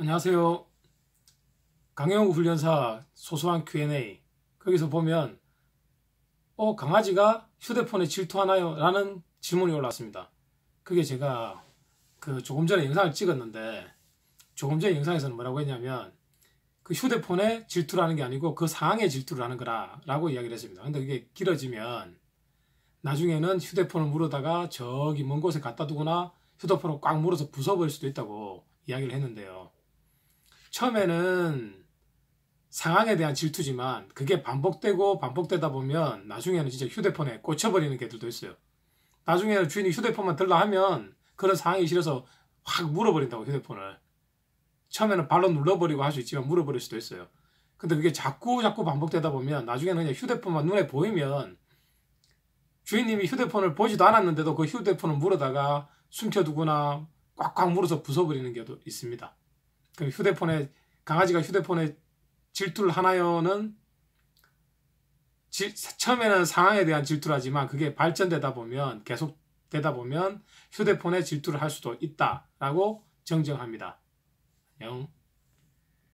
안녕하세요. 강영욱 훈련사 소소한 Q&A 거기서 보면 어 강아지가 휴대폰에 질투하나요? 라는 질문이 올라왔습니다. 그게 제가 그 조금 전에 영상을 찍었는데 조금 전에 영상에서는 뭐라고 했냐면 그 휴대폰에 질투를 하는 게 아니고 그 상황에 질투를 하는 거라 라고 이야기를 했습니다. 근데 그게 길어지면 나중에는 휴대폰을 물어다가 저기 먼 곳에 갖다 두거나 휴대폰을 꽉 물어서 부숴버릴 수도 있다고 이야기를 했는데요. 처음에는 상황에 대한 질투지만 그게 반복되고 반복되다 보면 나중에는 진짜 휴대폰에 꽂혀버리는 개들도 있어요. 나중에는 주인이 휴대폰만 들라 하면 그런 상황이 싫어서 확 물어버린다고 휴대폰을. 처음에는 발로 눌러버리고 할 수 있지만 물어버릴 수도 있어요. 근데 그게 자꾸 자꾸 반복되다 보면 나중에는 그냥 휴대폰만 눈에 보이면 주인님이 휴대폰을 보지도 않았는데도 그 휴대폰을 물어다가 숨겨두거나 꽉꽉 물어서 부숴버리는 게우도 있습니다. 그 휴대폰에 강아지가 휴대폰에 질투를 하나요는 질, 처음에는 상황에 대한 질투를 하지만 그게 발전되다 보면 계속 되다 보면 휴대폰에 질투를 할 수도 있다라고 정정합니다. 안녕.